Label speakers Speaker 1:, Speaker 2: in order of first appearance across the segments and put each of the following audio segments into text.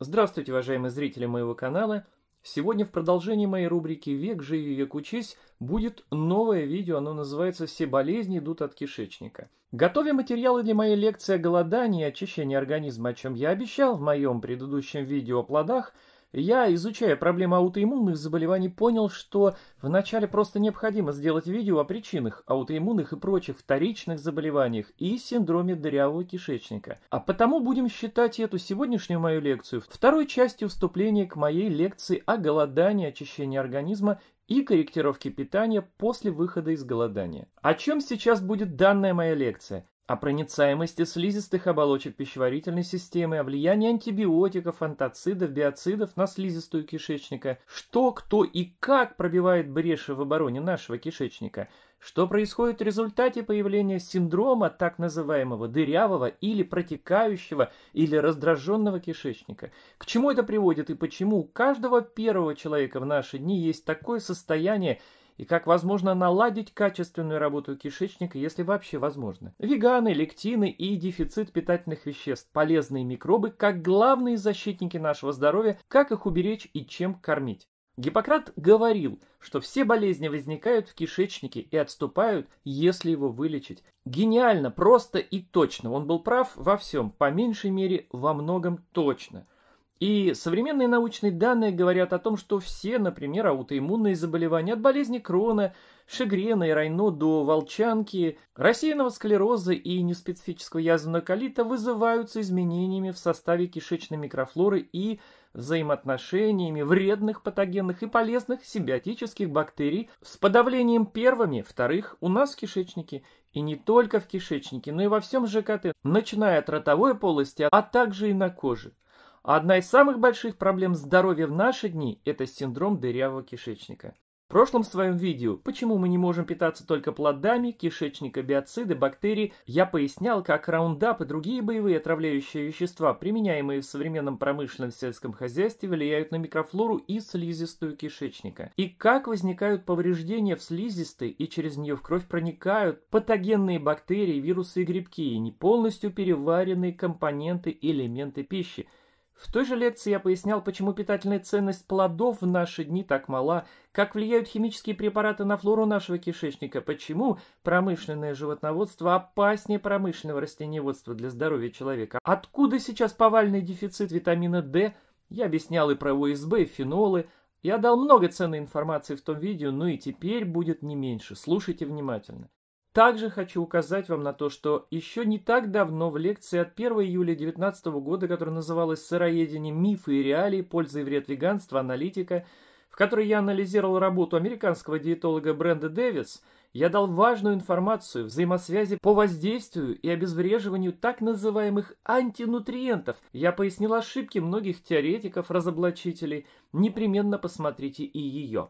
Speaker 1: Здравствуйте, уважаемые зрители моего канала! Сегодня в продолжении моей рубрики «Век живи, век учись» будет новое видео, оно называется «Все болезни идут от кишечника». Готовя материалы для моей лекции о голодании и очищении организма, о чем я обещал в моем предыдущем видео о плодах – я, изучая проблему аутоиммунных заболеваний, понял, что вначале просто необходимо сделать видео о причинах аутоиммунных и прочих вторичных заболеваниях и синдроме дырявого кишечника. А потому будем считать эту сегодняшнюю мою лекцию второй частью вступления к моей лекции о голодании, очищении организма и корректировке питания после выхода из голодания. О чем сейчас будет данная моя лекция? о проницаемости слизистых оболочек пищеварительной системы, о влиянии антибиотиков, антоцидов, биоцидов на слизистую кишечника, что, кто и как пробивает бреши в обороне нашего кишечника, что происходит в результате появления синдрома так называемого дырявого или протекающего или раздраженного кишечника, к чему это приводит и почему у каждого первого человека в наши дни есть такое состояние, и как возможно наладить качественную работу кишечника, если вообще возможно. Веганы, лектины и дефицит питательных веществ, полезные микробы, как главные защитники нашего здоровья, как их уберечь и чем кормить. Гиппократ говорил, что все болезни возникают в кишечнике и отступают, если его вылечить. Гениально, просто и точно. Он был прав во всем, по меньшей мере во многом точно. И современные научные данные говорят о том, что все, например, аутоиммунные заболевания от болезни Крона, Шигрена и Райно до волчанки, рассеянного склероза и неспецифического язвенного колита вызываются изменениями в составе кишечной микрофлоры и взаимоотношениями вредных патогенных и полезных симбиотических бактерий с подавлением первыми, вторых у нас в кишечнике и не только в кишечнике, но и во всем ЖКТ, начиная от ротовой полости, а также и на коже. Одна из самых больших проблем здоровья в наши дни – это синдром дырявого кишечника. В прошлом своем видео «Почему мы не можем питаться только плодами, кишечника, биоциды, бактерии» я пояснял, как раундап и другие боевые отравляющие вещества, применяемые в современном промышленном сельском хозяйстве, влияют на микрофлору и слизистую кишечника, и как возникают повреждения в слизистой и через нее в кровь проникают патогенные бактерии, вирусы и грибки, и не полностью переваренные компоненты и элементы пищи – в той же лекции я пояснял, почему питательная ценность плодов в наши дни так мала, как влияют химические препараты на флору нашего кишечника, почему промышленное животноводство опаснее промышленного растениеводства для здоровья человека, откуда сейчас повальный дефицит витамина D, я объяснял и про ОСБ, и фенолы, я дал много ценной информации в том видео, но и теперь будет не меньше, слушайте внимательно. Также хочу указать вам на то, что еще не так давно в лекции от 1 июля 2019 года, которая называлась «Сыроедение. Мифы и реалии. Польза и вред веганства. Аналитика», в которой я анализировал работу американского диетолога Бренда Дэвис, я дал важную информацию взаимосвязи по воздействию и обезвреживанию так называемых антинутриентов. Я пояснил ошибки многих теоретиков-разоблачителей. Непременно посмотрите и ее.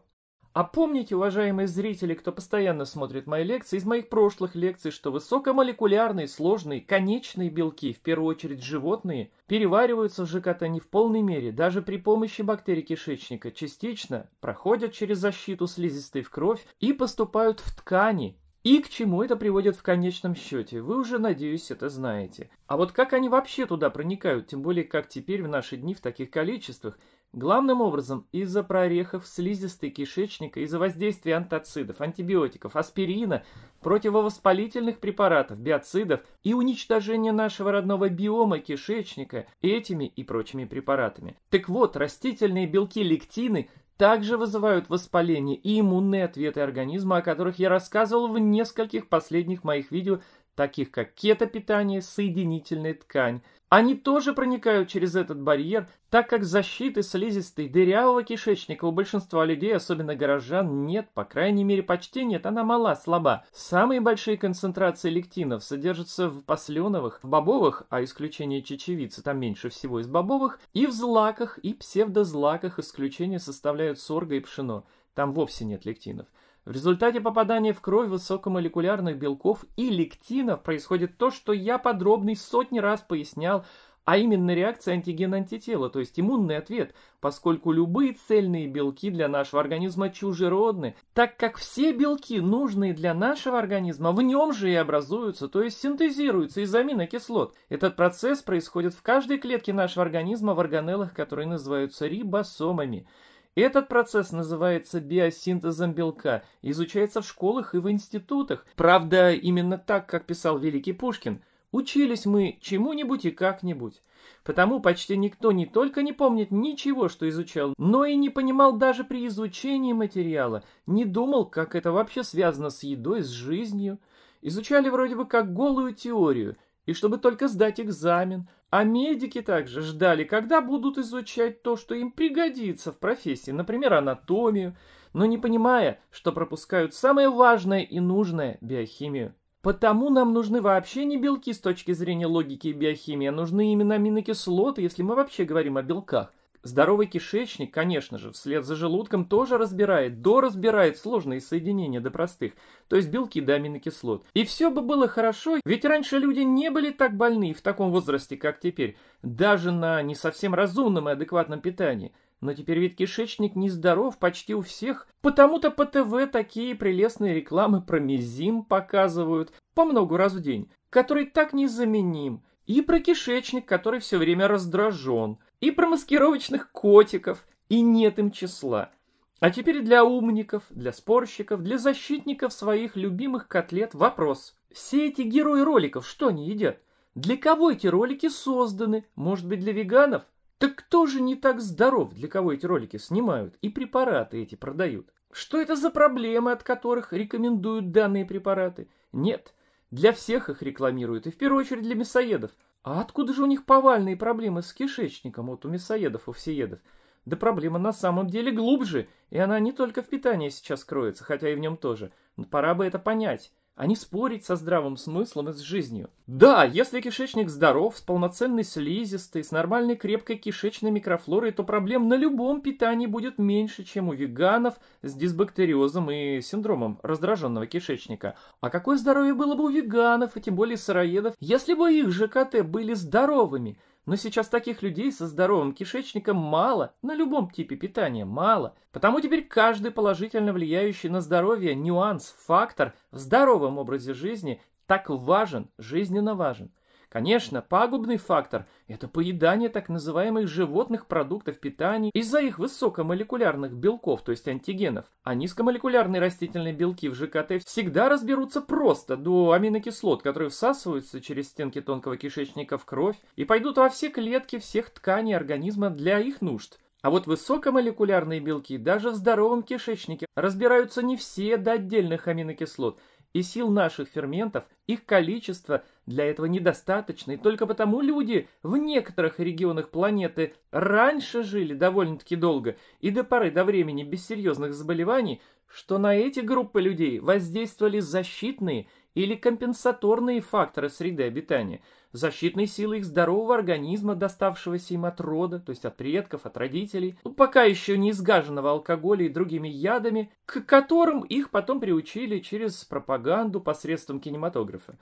Speaker 1: А помните, уважаемые зрители, кто постоянно смотрит мои лекции, из моих прошлых лекций, что высокомолекулярные, сложные, конечные белки, в первую очередь животные, перевариваются в ЖКТ не в полной мере, даже при помощи бактерий кишечника, частично проходят через защиту слизистой в кровь и поступают в ткани, и к чему это приводит в конечном счете, вы уже, надеюсь, это знаете. А вот как они вообще туда проникают, тем более как теперь в наши дни в таких количествах – Главным образом из-за прорехов слизистой кишечника, из-за воздействия антоцидов, антибиотиков, аспирина, противовоспалительных препаратов, биоцидов и уничтожения нашего родного биома кишечника этими и прочими препаратами. Так вот, растительные белки лектины также вызывают воспаление и иммунные ответы организма, о которых я рассказывал в нескольких последних моих видео, таких как кетопитание, соединительная ткань – они тоже проникают через этот барьер, так как защиты слизистой дырявого кишечника у большинства людей, особенно горожан, нет, по крайней мере почти нет, она мала, слаба. Самые большие концентрации лектинов содержатся в посленовых, в бобовых, а исключение чечевицы, там меньше всего из бобовых, и в злаках, и псевдозлаках исключение составляют сорга и пшено, там вовсе нет лектинов. В результате попадания в кровь высокомолекулярных белков и лектинов происходит то, что я подробный сотни раз пояснял, а именно реакция антиген-антитела, то есть иммунный ответ, поскольку любые цельные белки для нашего организма чужеродны, так как все белки, нужные для нашего организма, в нем же и образуются, то есть синтезируются из аминокислот. Этот процесс происходит в каждой клетке нашего организма в органеллах, которые называются рибосомами. Этот процесс называется биосинтезом белка, изучается в школах и в институтах. Правда, именно так, как писал великий Пушкин. Учились мы чему-нибудь и как-нибудь. Потому почти никто не только не помнит ничего, что изучал, но и не понимал даже при изучении материала, не думал, как это вообще связано с едой, с жизнью. Изучали вроде бы как голую теорию, и чтобы только сдать экзамен, а медики также ждали, когда будут изучать то, что им пригодится в профессии, например, анатомию, но не понимая, что пропускают самое важное и нужное – биохимию. Потому нам нужны вообще не белки с точки зрения логики и биохимии, а нужны именно аминокислоты, если мы вообще говорим о белках. Здоровый кишечник, конечно же, вслед за желудком тоже разбирает, доразбирает сложные соединения до простых, то есть белки до аминокислот. И все бы было хорошо, ведь раньше люди не были так больны в таком возрасте, как теперь, даже на не совсем разумном и адекватном питании. Но теперь ведь кишечник нездоров почти у всех, потому-то по ТВ такие прелестные рекламы про мизим показывают по много раз в день, который так незаменим, и про кишечник, который все время раздражен – и про маскировочных котиков, и нет им числа. А теперь для умников, для спорщиков, для защитников своих любимых котлет вопрос. Все эти герои роликов, что они едят? Для кого эти ролики созданы? Может быть, для веганов? Так кто же не так здоров, для кого эти ролики снимают и препараты эти продают? Что это за проблемы, от которых рекомендуют данные препараты? Нет, для всех их рекламируют, и в первую очередь для мясоедов. А откуда же у них повальные проблемы с кишечником, вот у мясоедов, у всеедов? Да проблема на самом деле глубже, и она не только в питании сейчас кроется, хотя и в нем тоже. Но пора бы это понять а не спорить со здравым смыслом и с жизнью. Да, если кишечник здоров, с полноценной слизистой, с нормальной крепкой кишечной микрофлорой, то проблем на любом питании будет меньше, чем у веганов с дисбактериозом и синдромом раздраженного кишечника. А какое здоровье было бы у веганов, и тем более сыроедов, если бы их ЖКТ были здоровыми – но сейчас таких людей со здоровым кишечником мало, на любом типе питания мало. Потому теперь каждый положительно влияющий на здоровье нюанс, фактор в здоровом образе жизни так важен, жизненно важен. Конечно, пагубный фактор – это поедание так называемых животных продуктов питания из-за их высокомолекулярных белков, то есть антигенов. А низкомолекулярные растительные белки в ЖКТ всегда разберутся просто до аминокислот, которые всасываются через стенки тонкого кишечника в кровь и пойдут во все клетки всех тканей организма для их нужд. А вот высокомолекулярные белки даже в здоровом кишечнике разбираются не все до отдельных аминокислот, и сил наших ферментов, их количество – для этого недостаточно, и только потому люди в некоторых регионах планеты раньше жили довольно-таки долго и до поры до времени без серьезных заболеваний, что на эти группы людей воздействовали защитные или компенсаторные факторы среды обитания, защитные силы их здорового организма, доставшегося им от рода, то есть от предков, от родителей, ну, пока еще не изгаженного алкоголя и другими ядами, к которым их потом приучили через пропаганду посредством кинематографа.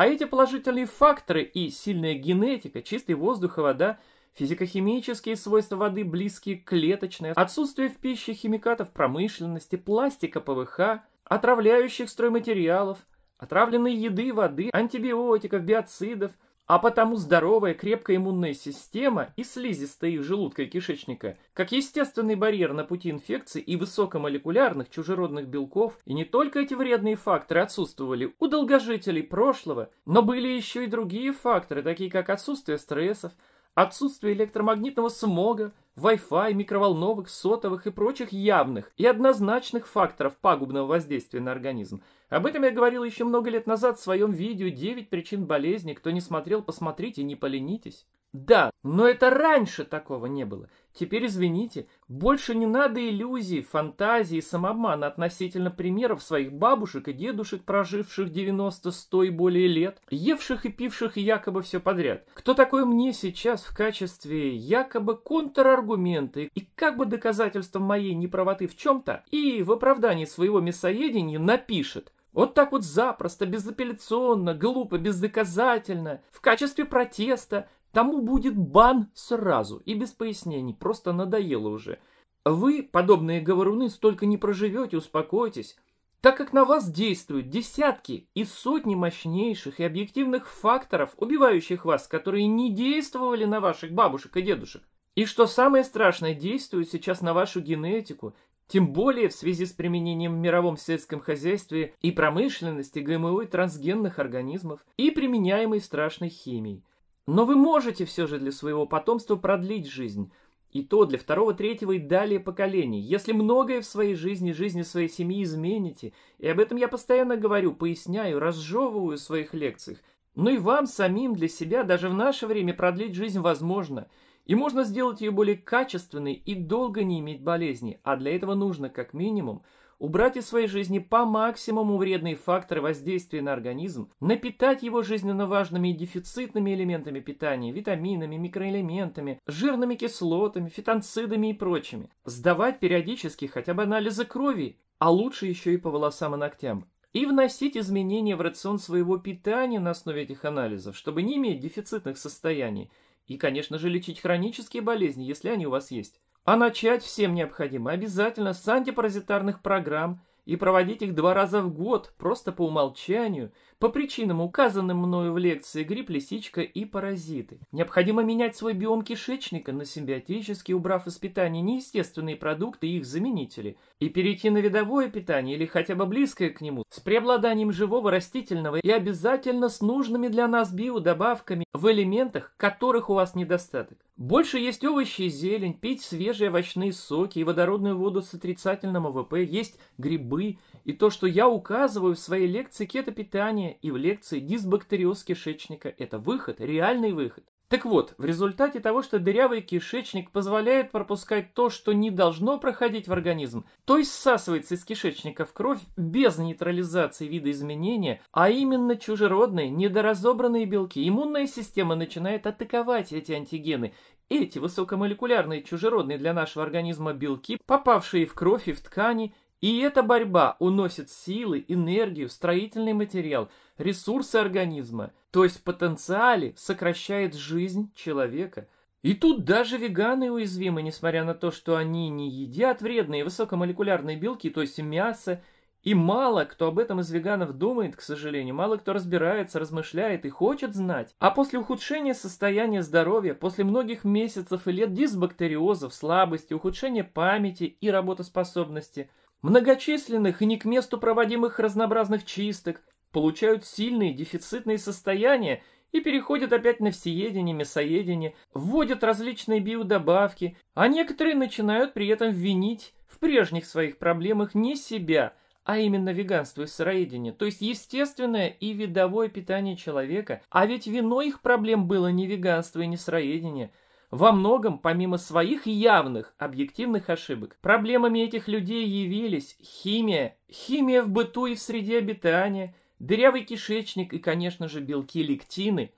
Speaker 1: А эти положительные факторы и сильная генетика, чистый воздух и вода, физико-химические свойства воды близкие к клеточной, отсутствие в пище химикатов промышленности, пластика ПВХ, отравляющих стройматериалов, отравленной еды, воды, антибиотиков, биоцидов – а потому здоровая, крепкая иммунная система и слизистая их желудка и кишечника, как естественный барьер на пути инфекции и высокомолекулярных чужеродных белков, и не только эти вредные факторы отсутствовали у долгожителей прошлого, но были еще и другие факторы, такие как отсутствие стрессов, отсутствие электромагнитного смога, Wi-Fi, микроволновых, сотовых и прочих явных и однозначных факторов пагубного воздействия на организм. Об этом я говорил еще много лет назад в своем видео «9 причин болезни». Кто не смотрел, посмотрите, не поленитесь. Да, но это раньше такого не было. Теперь извините, больше не надо иллюзий, фантазий и самообмана относительно примеров своих бабушек и дедушек, проживших 90, 100 и более лет, евших и пивших якобы все подряд. Кто такой мне сейчас в качестве якобы контраргумента и как бы доказательством моей неправоты в чем-то и в оправдании своего мясоедения напишет? Вот так вот запросто, безапелляционно, глупо, бездоказательно, в качестве протеста, Тому будет бан сразу и без пояснений, просто надоело уже. Вы, подобные говоруны, столько не проживете, успокойтесь, так как на вас действуют десятки и сотни мощнейших и объективных факторов, убивающих вас, которые не действовали на ваших бабушек и дедушек. И что самое страшное, действуют сейчас на вашу генетику, тем более в связи с применением в мировом сельском хозяйстве и промышленности ГМО и трансгенных организмов и применяемой страшной химией. Но вы можете все же для своего потомства продлить жизнь, и то для второго, третьего и далее поколений. Если многое в своей жизни, жизни своей семьи измените, и об этом я постоянно говорю, поясняю, разжевываю в своих лекциях, но ну и вам самим для себя даже в наше время продлить жизнь возможно, и можно сделать ее более качественной и долго не иметь болезни, а для этого нужно как минимум – убрать из своей жизни по максимуму вредные факторы воздействия на организм, напитать его жизненно важными и дефицитными элементами питания, витаминами, микроэлементами, жирными кислотами, фитонцидами и прочими, сдавать периодически хотя бы анализы крови, а лучше еще и по волосам и ногтям, и вносить изменения в рацион своего питания на основе этих анализов, чтобы не иметь дефицитных состояний, и, конечно же, лечить хронические болезни, если они у вас есть. А начать всем необходимо обязательно с антипаразитарных программ и проводить их два раза в год, просто по умолчанию – по причинам, указанным мною в лекции «Грипп, лисичка и паразиты», необходимо менять свой биом кишечника на симбиотический, убрав из питания неестественные продукты и их заменители, и перейти на видовое питание или хотя бы близкое к нему, с преобладанием живого, растительного и обязательно с нужными для нас биодобавками в элементах, которых у вас недостаток. Больше есть овощи и зелень, пить свежие овощные соки и водородную воду с отрицательным ОВП, есть грибы и то, что я указываю в своей лекции «Кетопитание», исследования и в лекции дисбактериоз кишечника – это выход, реальный выход. Так вот, в результате того, что дырявый кишечник позволяет пропускать то, что не должно проходить в организм, то есть всасывается из кишечника в кровь без нейтрализации вида изменения, а именно чужеродные, недоразобранные белки, иммунная система начинает атаковать эти антигены, эти высокомолекулярные чужеродные для нашего организма белки, попавшие в кровь и в ткани, и эта борьба уносит силы, энергию, строительный материал, ресурсы организма, то есть потенциале сокращает жизнь человека. И тут даже веганы уязвимы, несмотря на то, что они не едят вредные высокомолекулярные белки, то есть мясо, и мало кто об этом из веганов думает, к сожалению, мало кто разбирается, размышляет и хочет знать. А после ухудшения состояния здоровья, после многих месяцев и лет дисбактериозов, слабости, ухудшения памяти и работоспособности – многочисленных и не к месту проводимых разнообразных чисток, получают сильные дефицитные состояния и переходят опять на всеедение, мясоедение, вводят различные биодобавки, а некоторые начинают при этом винить в прежних своих проблемах не себя, а именно веганство и сыроедение, то есть естественное и видовое питание человека, а ведь вино их проблем было не веганство и не сыроедение – во многом помимо своих явных объективных ошибок. Проблемами этих людей явились химия, химия в быту и в среде обитания, дырявый кишечник и, конечно же, белки лектины.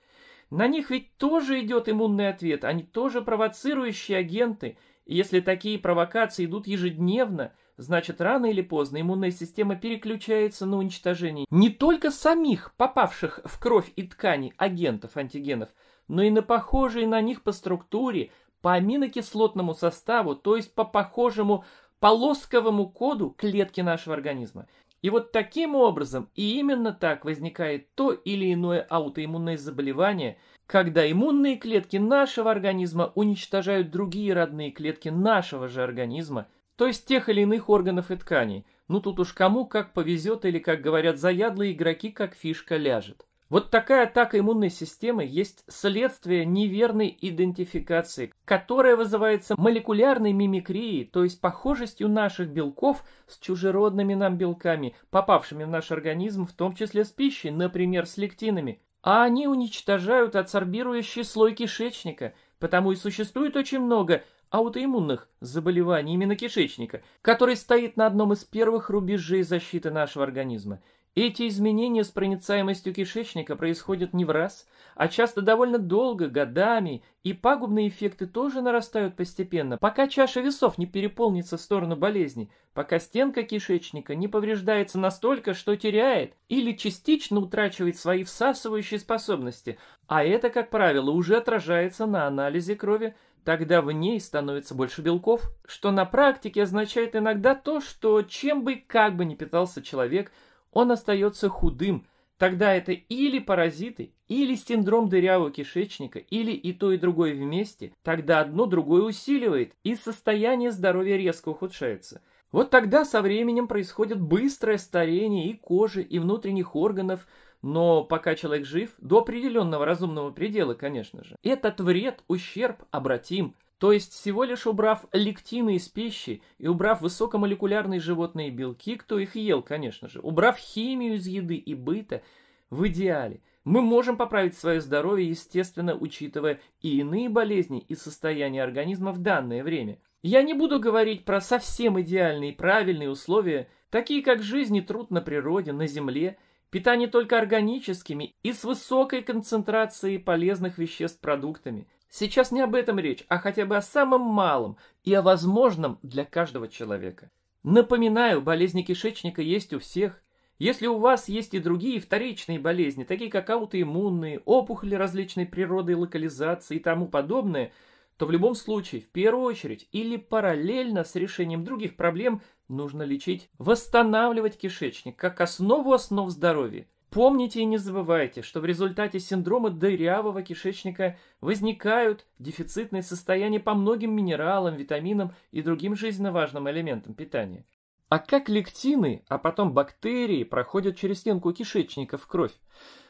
Speaker 1: На них ведь тоже идет иммунный ответ, они тоже провоцирующие агенты. И если такие провокации идут ежедневно, значит рано или поздно иммунная система переключается на уничтожение не только самих попавших в кровь и ткани агентов антигенов – но и на похожие на них по структуре, по аминокислотному составу, то есть по похожему полосковому коду клетки нашего организма. И вот таким образом, и именно так возникает то или иное аутоиммунное заболевание, когда иммунные клетки нашего организма уничтожают другие родные клетки нашего же организма, то есть тех или иных органов и тканей. Ну тут уж кому как повезет или, как говорят заядлые игроки, как фишка ляжет. Вот такая атака иммунной системы есть следствие неверной идентификации, которая вызывается молекулярной мимикрией, то есть похожестью наших белков с чужеродными нам белками, попавшими в наш организм, в том числе с пищей, например, с лектинами. А они уничтожают адсорбирующий слой кишечника, потому и существует очень много аутоиммунных заболеваний именно кишечника, который стоит на одном из первых рубежей защиты нашего организма – эти изменения с проницаемостью кишечника происходят не в раз, а часто довольно долго, годами, и пагубные эффекты тоже нарастают постепенно, пока чаша весов не переполнится в сторону болезни, пока стенка кишечника не повреждается настолько, что теряет или частично утрачивает свои всасывающие способности, а это, как правило, уже отражается на анализе крови, тогда в ней становится больше белков, что на практике означает иногда то, что чем бы как бы ни питался человек – он остается худым, тогда это или паразиты, или синдром дырявого кишечника, или и то, и другое вместе, тогда одно другое усиливает, и состояние здоровья резко ухудшается. Вот тогда со временем происходит быстрое старение и кожи, и внутренних органов, но пока человек жив, до определенного разумного предела, конечно же, этот вред, ущерб обратим. То есть всего лишь убрав лектины из пищи и убрав высокомолекулярные животные белки, кто их ел, конечно же, убрав химию из еды и быта, в идеале мы можем поправить свое здоровье, естественно, учитывая и иные болезни и состояние организма в данное время. Я не буду говорить про совсем идеальные и правильные условия, такие как жизнь и труд на природе, на земле, питание только органическими и с высокой концентрацией полезных веществ продуктами, Сейчас не об этом речь, а хотя бы о самом малом и о возможном для каждого человека. Напоминаю, болезни кишечника есть у всех. Если у вас есть и другие вторичные болезни, такие как аутоиммунные, опухоли различной природы и локализации и тому подобное, то в любом случае, в первую очередь или параллельно с решением других проблем, нужно лечить, восстанавливать кишечник как основу основ здоровья. Помните и не забывайте, что в результате синдрома дырявого кишечника возникают дефицитные состояния по многим минералам, витаминам и другим жизненно важным элементам питания. А как лектины, а потом бактерии проходят через стенку кишечника в кровь?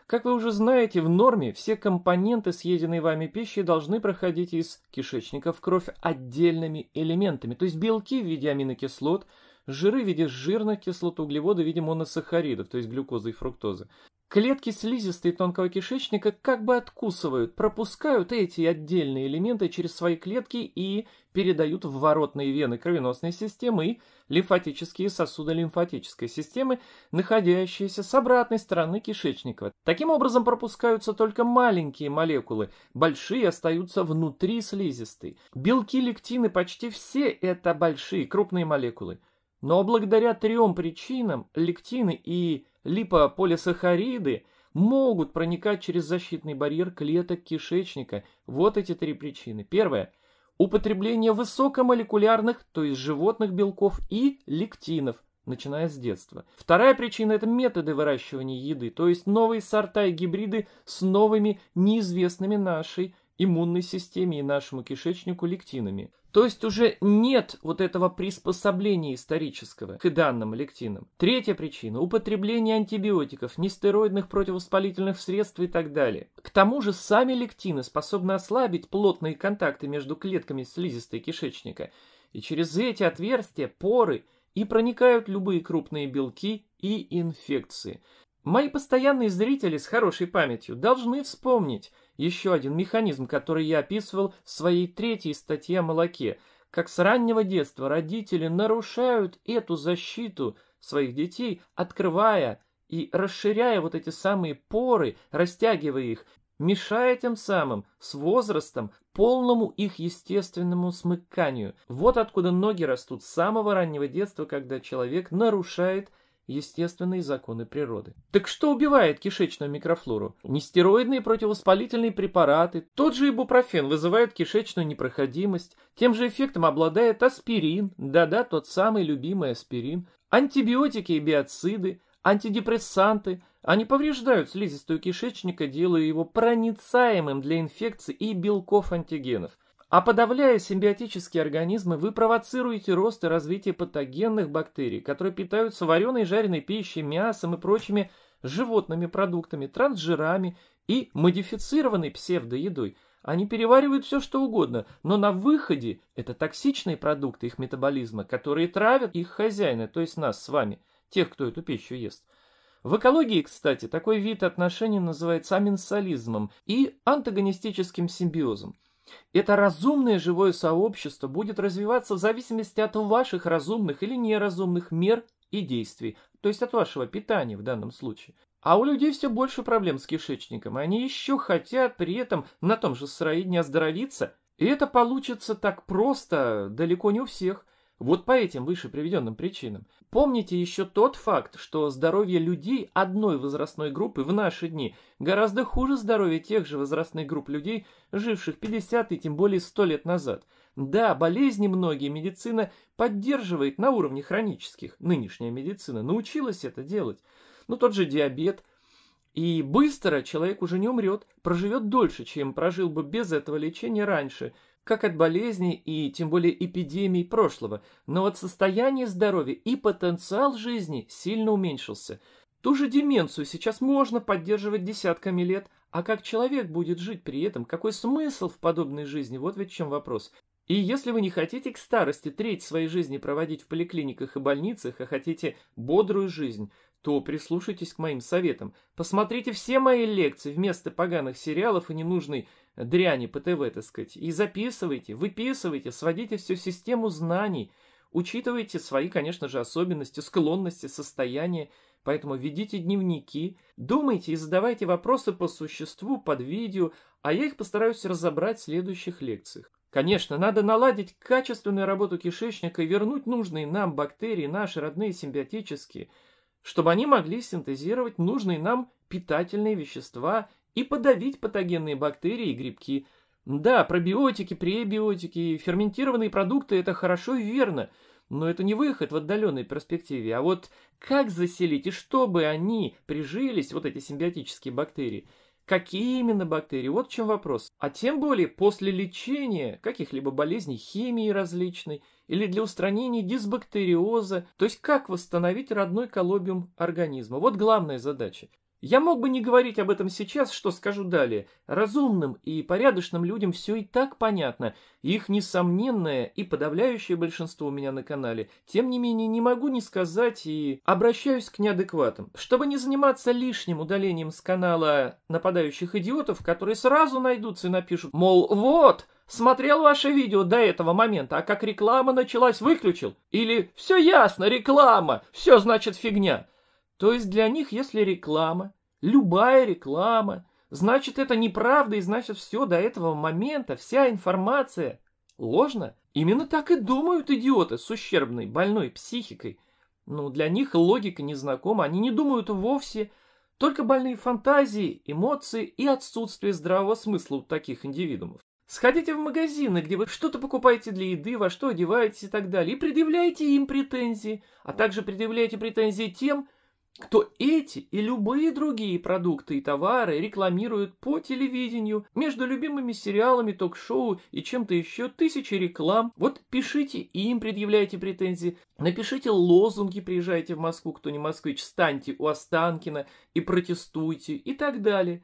Speaker 1: Как вы уже знаете, в норме все компоненты съеденной вами пищи должны проходить из кишечника в кровь отдельными элементами, то есть белки в виде аминокислот – Жиры в виде жирных кислот углевода в виде моносахаридов, то есть глюкозы и фруктозы. Клетки слизистой тонкого кишечника как бы откусывают, пропускают эти отдельные элементы через свои клетки и передают в воротные вены кровеносной системы и лимфатические сосуды лимфатической системы, находящиеся с обратной стороны кишечника. Таким образом пропускаются только маленькие молекулы, большие остаются внутри слизистой. Белки, лектины, почти все это большие, крупные молекулы. Но благодаря трем причинам лектины и липополисахариды могут проникать через защитный барьер клеток кишечника. Вот эти три причины. Первое. Употребление высокомолекулярных, то есть животных белков и лектинов, начиная с детства. Вторая причина – это методы выращивания еды, то есть новые сорта и гибриды с новыми, неизвестными нашей иммунной системе и нашему кишечнику лектинами. То есть уже нет вот этого приспособления исторического к данным лектинам. Третья причина – употребление антибиотиков, нестероидных противовоспалительных средств и так далее. К тому же сами лектины способны ослабить плотные контакты между клетками слизистой кишечника, и через эти отверстия, поры и проникают любые крупные белки и инфекции. Мои постоянные зрители с хорошей памятью должны вспомнить – еще один механизм, который я описывал в своей третьей статье о молоке. Как с раннего детства родители нарушают эту защиту своих детей, открывая и расширяя вот эти самые поры, растягивая их, мешая тем самым с возрастом полному их естественному смыканию. Вот откуда ноги растут с самого раннего детства, когда человек нарушает естественные законы природы. Так что убивает кишечную микрофлору? Нестероидные противовоспалительные препараты, тот же ибупрофен вызывает кишечную непроходимость, тем же эффектом обладает аспирин, да-да, тот самый любимый аспирин, антибиотики и биоциды, антидепрессанты, они повреждают слизистую кишечника, делая его проницаемым для инфекций и белков антигенов. А подавляя симбиотические организмы, вы провоцируете рост и развитие патогенных бактерий, которые питаются вареной и жареной пищей, мясом и прочими животными продуктами, трансжирами и модифицированной псевдоедой. Они переваривают все, что угодно, но на выходе это токсичные продукты их метаболизма, которые травят их хозяина, то есть нас с вами, тех, кто эту пищу ест. В экологии, кстати, такой вид отношений называется аминсализмом и антагонистическим симбиозом. Это разумное живое сообщество будет развиваться в зависимости от ваших разумных или неразумных мер и действий, то есть от вашего питания в данном случае. А у людей все больше проблем с кишечником, они еще хотят при этом на том же сыроедении оздоровиться, и это получится так просто далеко не у всех. Вот по этим выше приведенным причинам. Помните еще тот факт, что здоровье людей одной возрастной группы в наши дни гораздо хуже здоровья тех же возрастных групп людей, живших 50 и тем более 100 лет назад. Да, болезни многие медицина поддерживает на уровне хронических. Нынешняя медицина научилась это делать. Но ну, тот же диабет – и быстро человек уже не умрет, проживет дольше, чем прожил бы без этого лечения раньше, как от болезней и тем более эпидемий прошлого, но от состояния здоровья и потенциал жизни сильно уменьшился. Ту же деменцию сейчас можно поддерживать десятками лет, а как человек будет жить при этом, какой смысл в подобной жизни, вот ведь в чем вопрос. И если вы не хотите к старости треть своей жизни проводить в поликлиниках и больницах, а хотите бодрую жизнь, то прислушайтесь к моим советам. Посмотрите все мои лекции вместо поганых сериалов и ненужной дряни ПТВ ТВ, так сказать, и записывайте, выписывайте, сводите всю систему знаний, учитывайте свои, конечно же, особенности, склонности, состояния, поэтому ведите дневники, думайте и задавайте вопросы по существу под видео, а я их постараюсь разобрать в следующих лекциях. Конечно, надо наладить качественную работу кишечника и вернуть нужные нам бактерии, наши родные симбиотические, чтобы они могли синтезировать нужные нам питательные вещества и подавить патогенные бактерии и грибки. Да, пробиотики, пребиотики, ферментированные продукты – это хорошо и верно, но это не выход в отдаленной перспективе. А вот как заселить и чтобы они прижились, вот эти симбиотические бактерии – Какие именно бактерии? Вот в чем вопрос. А тем более после лечения каких-либо болезней, химии различной, или для устранения дисбактериоза, то есть как восстановить родной колобиум организма. Вот главная задача. Я мог бы не говорить об этом сейчас, что скажу далее. Разумным и порядочным людям все и так понятно. Их несомненное и подавляющее большинство у меня на канале. Тем не менее, не могу не сказать и обращаюсь к неадекватам. Чтобы не заниматься лишним удалением с канала нападающих идиотов, которые сразу найдутся и напишут, мол, вот, смотрел ваше видео до этого момента, а как реклама началась, выключил. Или все ясно, реклама, все значит фигня. То есть для них, если реклама, любая реклама, значит это неправда и значит все до этого момента, вся информация ложна. Именно так и думают идиоты с ущербной, больной психикой. Ну, для них логика незнакома, они не думают вовсе, только больные фантазии, эмоции и отсутствие здравого смысла у таких индивидуумов. Сходите в магазины, где вы что-то покупаете для еды, во что одеваетесь и так далее, и предъявляйте им претензии, а также предъявляйте претензии тем, кто эти и любые другие продукты и товары рекламируют по телевидению, между любимыми сериалами, ток-шоу и чем-то еще тысячи реклам. Вот пишите им, предъявляйте претензии, напишите лозунги, приезжайте в Москву, кто не москвич, станьте у Останкина и протестуйте и так далее.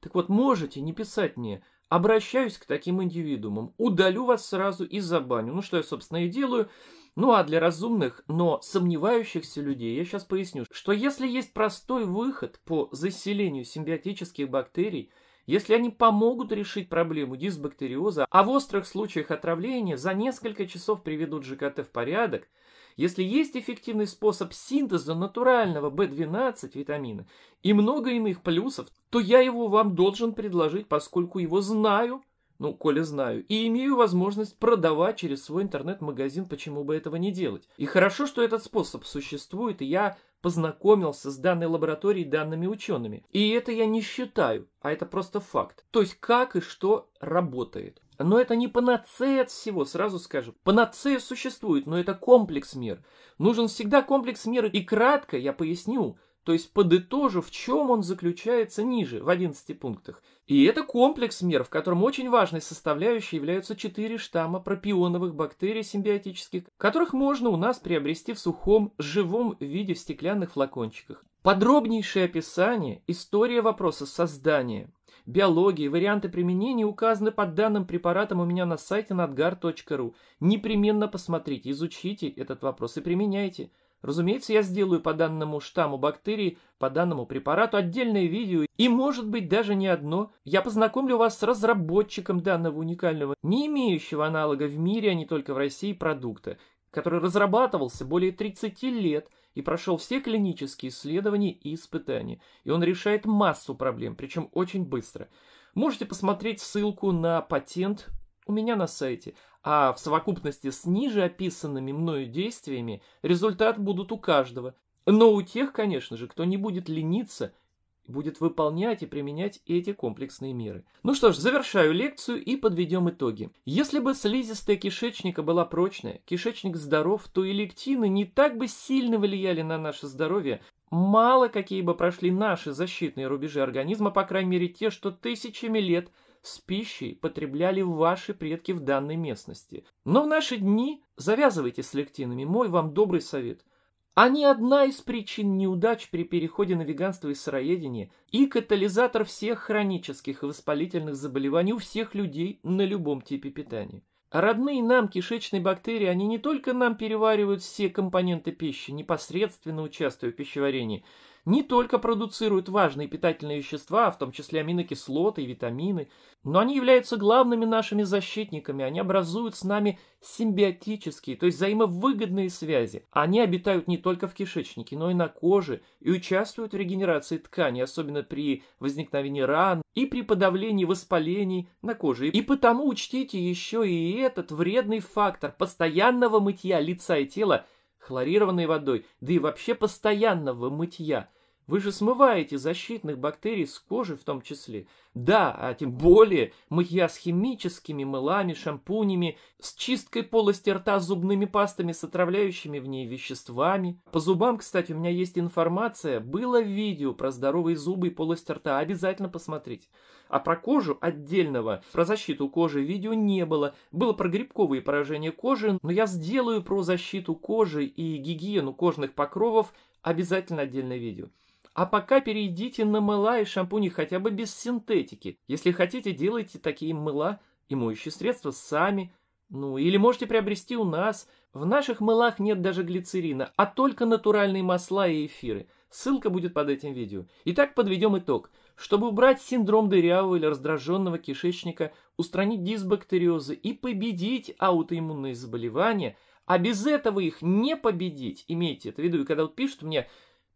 Speaker 1: Так вот, можете не писать мне, обращаюсь к таким индивидуумам, удалю вас сразу и забаню. Ну, что я, собственно, и делаю. Ну а для разумных, но сомневающихся людей я сейчас поясню, что если есть простой выход по заселению симбиотических бактерий, если они помогут решить проблему дисбактериоза, а в острых случаях отравления за несколько часов приведут ЖКТ в порядок, если есть эффективный способ синтеза натурального B12 витамина и много иных плюсов, то я его вам должен предложить, поскольку его знаю – ну, коли знаю, и имею возможность продавать через свой интернет-магазин, почему бы этого не делать. И хорошо, что этот способ существует, и я познакомился с данной лабораторией данными учеными. И это я не считаю, а это просто факт. То есть как и что работает. Но это не панацея от всего, сразу скажу. Панацея существует, но это комплекс мер. Нужен всегда комплекс мер. И кратко я поясню, то есть подытожу, в чем он заключается ниже, в 11 пунктах. И это комплекс мер, в котором очень важной составляющей являются 4 штамма пропионовых бактерий симбиотических, которых можно у нас приобрести в сухом, живом виде в стеклянных флакончиках. Подробнейшее описание, история вопроса создания, биологии, варианты применения указаны под данным препаратом у меня на сайте nadgar.ru. Непременно посмотрите, изучите этот вопрос и применяйте. Разумеется, я сделаю по данному штамму бактерий, по данному препарату отдельное видео и, может быть, даже не одно. Я познакомлю вас с разработчиком данного уникального, не имеющего аналога в мире, а не только в России, продукта, который разрабатывался более 30 лет и прошел все клинические исследования и испытания. И он решает массу проблем, причем очень быстро. Можете посмотреть ссылку на патент у меня на сайте, а в совокупности с ниже описанными мною действиями результат будут у каждого. Но у тех, конечно же, кто не будет лениться, будет выполнять и применять эти комплексные меры. Ну что ж, завершаю лекцию и подведем итоги. Если бы слизистая кишечника была прочная, кишечник здоров, то и лектины не так бы сильно влияли на наше здоровье, мало какие бы прошли наши защитные рубежи организма, по крайней мере те, что тысячами лет – с пищей потребляли ваши предки в данной местности. Но в наши дни завязывайте с лектинами, мой вам добрый совет. Они а одна из причин неудач при переходе на веганство и сыроедение и катализатор всех хронических и воспалительных заболеваний у всех людей на любом типе питания. Родные нам кишечные бактерии, они не только нам переваривают все компоненты пищи, непосредственно участвуя в пищеварении – не только продуцируют важные питательные вещества, в том числе аминокислоты и витамины, но они являются главными нашими защитниками, они образуют с нами симбиотические, то есть взаимовыгодные связи. Они обитают не только в кишечнике, но и на коже и участвуют в регенерации тканей, особенно при возникновении ран и при подавлении воспалений на коже. И потому учтите еще и этот вредный фактор постоянного мытья лица и тела хлорированной водой, да и вообще постоянного мытья – вы же смываете защитных бактерий с кожи в том числе. Да, а тем более мытья с химическими мылами, шампунями, с чисткой полости рта зубными пастами с отравляющими в ней веществами. По зубам, кстати, у меня есть информация, было видео про здоровые зубы и полость рта, обязательно посмотрите. А про кожу отдельного, про защиту кожи видео не было. Было про грибковые поражения кожи, но я сделаю про защиту кожи и гигиену кожных покровов обязательно отдельное видео. А пока перейдите на мыла и шампуни хотя бы без синтетики. Если хотите, делайте такие мыла и моющие средства сами. Ну, или можете приобрести у нас. В наших мылах нет даже глицерина, а только натуральные масла и эфиры. Ссылка будет под этим видео. Итак, подведем итог. Чтобы убрать синдром дырявого или раздраженного кишечника, устранить дисбактериозы и победить аутоиммунные заболевания, а без этого их не победить, имейте это в виду, и когда вот пишут мне,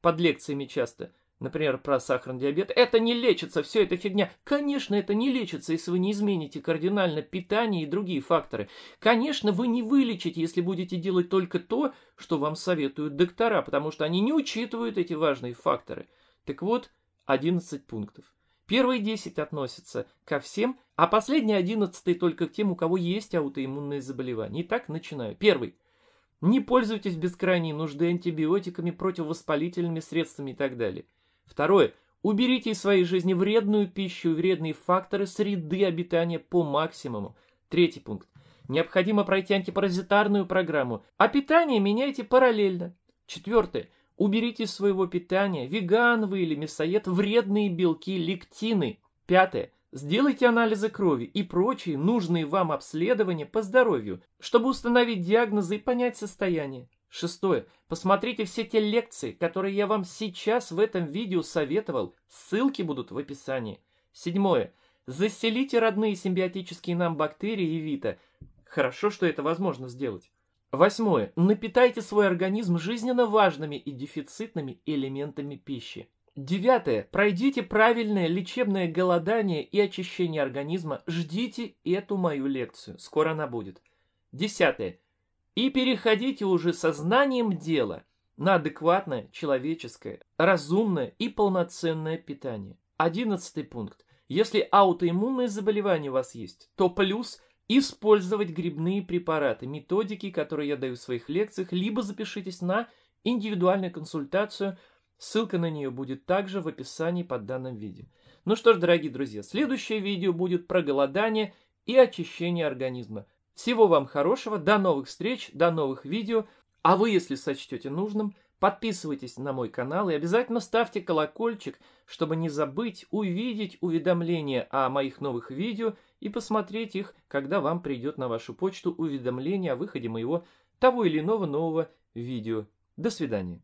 Speaker 1: под лекциями часто, например, про сахарный диабет. Это не лечится, все это фигня. Конечно, это не лечится, если вы не измените кардинально питание и другие факторы. Конечно, вы не вылечите, если будете делать только то, что вам советуют доктора, потому что они не учитывают эти важные факторы. Так вот, 11 пунктов. Первые 10 относятся ко всем, а последние 11 только к тем, у кого есть аутоиммунные заболевания. Итак, начинаю. Первый – не пользуйтесь без крайней нужды антибиотиками, противовоспалительными средствами и так далее. Второе. Уберите из своей жизни вредную пищу и вредные факторы среды обитания по максимуму. Третий пункт. Необходимо пройти антипаразитарную программу, а питание меняйте параллельно. Четвертое. Уберите из своего питания веган вы или мясоед вредные белки, лектины. Пятое. Сделайте анализы крови и прочие нужные вам обследования по здоровью, чтобы установить диагнозы и понять состояние. Шестое. Посмотрите все те лекции, которые я вам сейчас в этом видео советовал. Ссылки будут в описании. Седьмое. Заселите родные симбиотические нам бактерии и вита. Хорошо, что это возможно сделать. Восьмое. Напитайте свой организм жизненно важными и дефицитными элементами пищи. Девятое. Пройдите правильное лечебное голодание и очищение организма. Ждите эту мою лекцию. Скоро она будет. Десятое. И переходите уже сознанием дела на адекватное, человеческое, разумное и полноценное питание. Одиннадцатый пункт. Если аутоиммунные заболевания у вас есть, то плюс использовать грибные препараты, методики, которые я даю в своих лекциях, либо запишитесь на индивидуальную консультацию – Ссылка на нее будет также в описании под данным видео. Ну что ж, дорогие друзья, следующее видео будет про голодание и очищение организма. Всего вам хорошего, до новых встреч, до новых видео. А вы, если сочтете нужным, подписывайтесь на мой канал и обязательно ставьте колокольчик, чтобы не забыть увидеть уведомления о моих новых видео и посмотреть их, когда вам придет на вашу почту уведомление о выходе моего того или иного нового видео. До свидания.